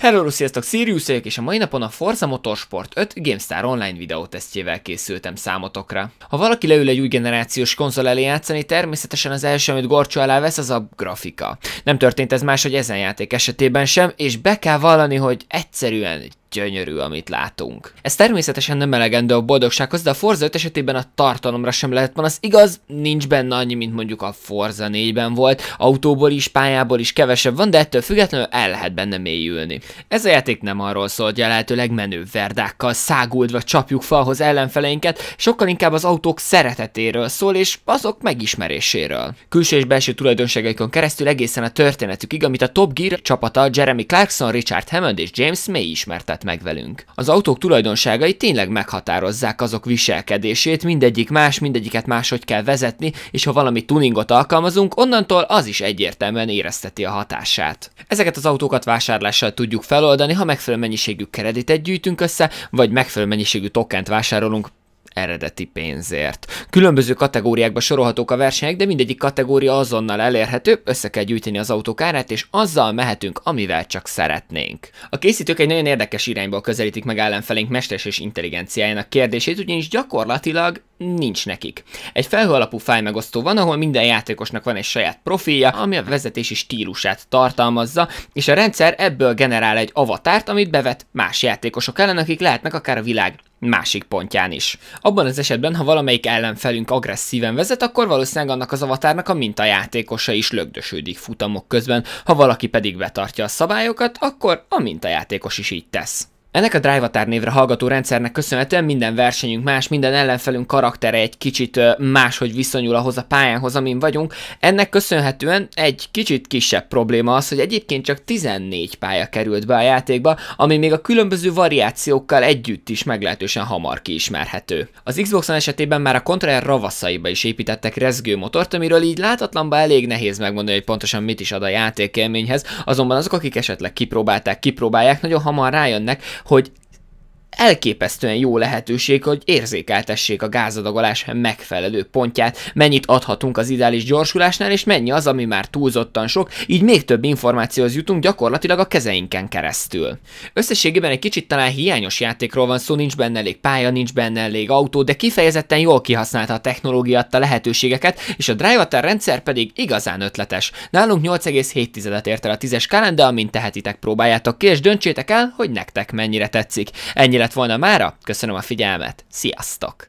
Hello, sziasztok, Sirius vagyok, és a mai napon a Forza Motorsport 5 GameStar online videótesztjével készültem számotokra. Ha valaki leül egy új generációs konzol elé játszani, természetesen az első, amit gorcsó alá vesz, az a grafika. Nem történt ez máshogy ezen játék esetében sem, és be kell vallani, hogy egyszerűen gyönyörű, amit látunk. Ez természetesen nem elegendő a boldogsághoz, de a Forza 5 esetében a tartalomra sem lehet van. Az igaz, nincs benne annyi, mint mondjuk a Forza 4-ben volt, autóból is, pályából is kevesebb van, de ettől függetlenül el lehet benne mélyülni. Ez a játék nem arról szólt, hogy a lehető legmenő verdákkal száguldva csapjuk falhoz ellenfeleinket, sokkal inkább az autók szeretetéről szól, és azok megismeréséről. Külső és belső tulajdonságaikon keresztül egészen a történetükig, amit a Top Gear csapata Jeremy Clarkson, Richard Hammond és James May ismertet követ meg velünk. Az autók tulajdonságai tényleg meghatározzák azok viselkedését, mindegyik más, mindegyiket máshogy kell vezetni, és ha valami tuningot alkalmazunk, onnantól az is egyértelműen érezteti a hatását. Ezeket az autókat vásárlással tudjuk feloldani, ha megfelelő mennyiségű kreditet gyűjtünk össze, vagy megfelelő mennyiségű tokent vásárolunk eredeti pénzért. Különböző kategóriákba sorolhatók a versenyek, de mindegyik kategória azonnal elérhető, össze kell gyűjteni az autók árát, és azzal mehetünk, amivel csak szeretnénk. A készítők egy nagyon érdekes irányból közelítik meg ellenfelénk mesters és intelligenciájának kérdését, ugyanis gyakorlatilag nincs nekik. Egy felhő alapú fájmegosztó van, ahol minden játékosnak van egy saját profilja, ami a vezetési stílusát tartalmazza, és a rendszer ebből generál egy avatárt, amit bevet más játékosok ellen, akik lehetnek akár a világ másik pontján is. Abban az esetben, ha valamelyik ellenfelünk agresszíven vezet, akkor valószínűleg annak az avatárnak a mintajátékosa is lögdösődik futamok közben, ha valaki pedig betartja a szabályokat, akkor a mintajátékos is így tesz. Ennek a Drivatár névre hallgató rendszernek köszönhetően minden versenyünk más, minden ellenfelünk karaktere egy kicsit máshogy viszonyul ahhoz a pályához, amin vagyunk. Ennek köszönhetően egy kicsit kisebb probléma az, hogy egyébként csak 14 pálya került be a játékba, ami még a különböző variációkkal együtt is meglehetősen hamar kiismerhető. Az Xbox One esetében már a Controller ravaszaiba is építettek motort, amiről így látatlanba elég nehéz megmondani, hogy pontosan mit is ad a játékélményhez, azonban azok, akik esetleg kipróbálták, kipróbálják, nagyon hamar rájönnek, hogy elképesztően jó lehetőség, hogy érzékeltessék a gázadagolás megfelelő pontját, mennyit adhatunk az ideális gyorsulásnál, és mennyi az, ami már túlzottan sok, így még több információhoz jutunk gyakorlatilag a kezeinken keresztül. Összességében egy kicsit talán hiányos játékról van szó, nincs benne elég pálya, nincs benne elég autó, de kifejezetten jól kihasználta a technológia adta lehetőségeket, és a Drivatar rendszer pedig igazán ötletes. Nálunk 8,7-et ért el a 10-es de amint tehetitek próbáljátok ki, és döntsétek el, hogy nektek mennyire tetszik. Ennyire lett volna mára. Köszönöm a figyelmet, sziasztok!